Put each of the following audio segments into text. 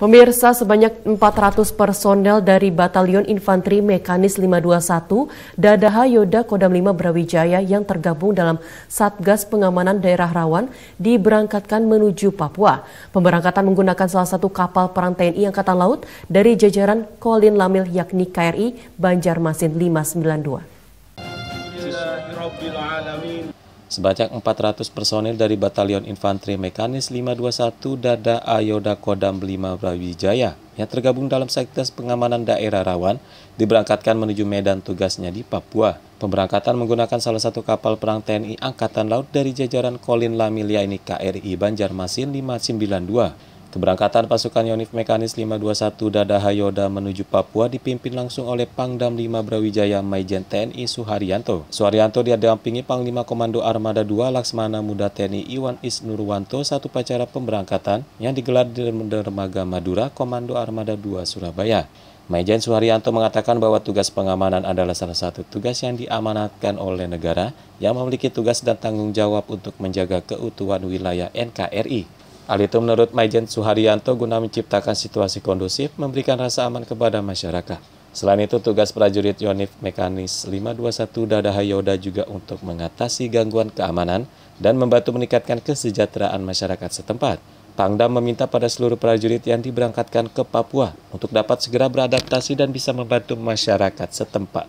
Pemirsa sebanyak 400 personel dari Batalion Infanteri Mekanis 521 Dadaha Yoda Kodam 5 Brawijaya yang tergabung dalam Satgas Pengamanan Daerah Rawan diberangkatkan menuju Papua. Pemberangkatan menggunakan salah satu kapal perang TNI Angkatan Laut dari jajaran Kolin Lamil yakni KRI Banjarmasin 592. Sebanyak 400 personil dari Batalion Infanteri Mekanis 521 Dada Ayoda Kodam 5 Brawijaya yang tergabung dalam Sektes Pengamanan Daerah Rawan diberangkatkan menuju medan tugasnya di Papua. Pemberangkatan menggunakan salah satu kapal perang TNI Angkatan Laut dari jajaran Kolin Lamilia ini KRI Banjarmasin 592. Keberangkatan pasukan Yonif Mekanis 521 Dada Hayoda menuju Papua dipimpin langsung oleh Pangdam 5 Brawijaya Maijen TNI Suharyanto. Suharyanto didampingi Panglima Komando Armada 2 Laksmana Muda TNI Iwan Isnurwanto satu upacara pemberangkatan yang digelar di Dermaga Madura Komando Armada 2 Surabaya. Maijen Suharyanto mengatakan bahwa tugas pengamanan adalah salah satu tugas yang diamanatkan oleh negara yang memiliki tugas dan tanggung jawab untuk menjaga keutuhan wilayah NKRI. Hal itu menurut Majen Suharyanto guna menciptakan situasi kondusif memberikan rasa aman kepada masyarakat. Selain itu, tugas prajurit Yonif Mekanis 521 Dada Hayoda juga untuk mengatasi gangguan keamanan dan membantu meningkatkan kesejahteraan masyarakat setempat. Pangdam meminta pada seluruh prajurit yang diberangkatkan ke Papua untuk dapat segera beradaptasi dan bisa membantu masyarakat setempat.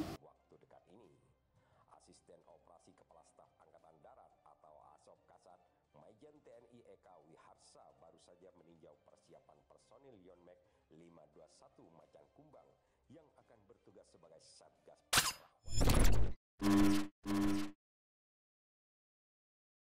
Sekjen TNI Eka Wiharsa baru saja meninjau persiapan personil Yonmek 521 Macan Kumbang yang akan bertugas sebagai Satgas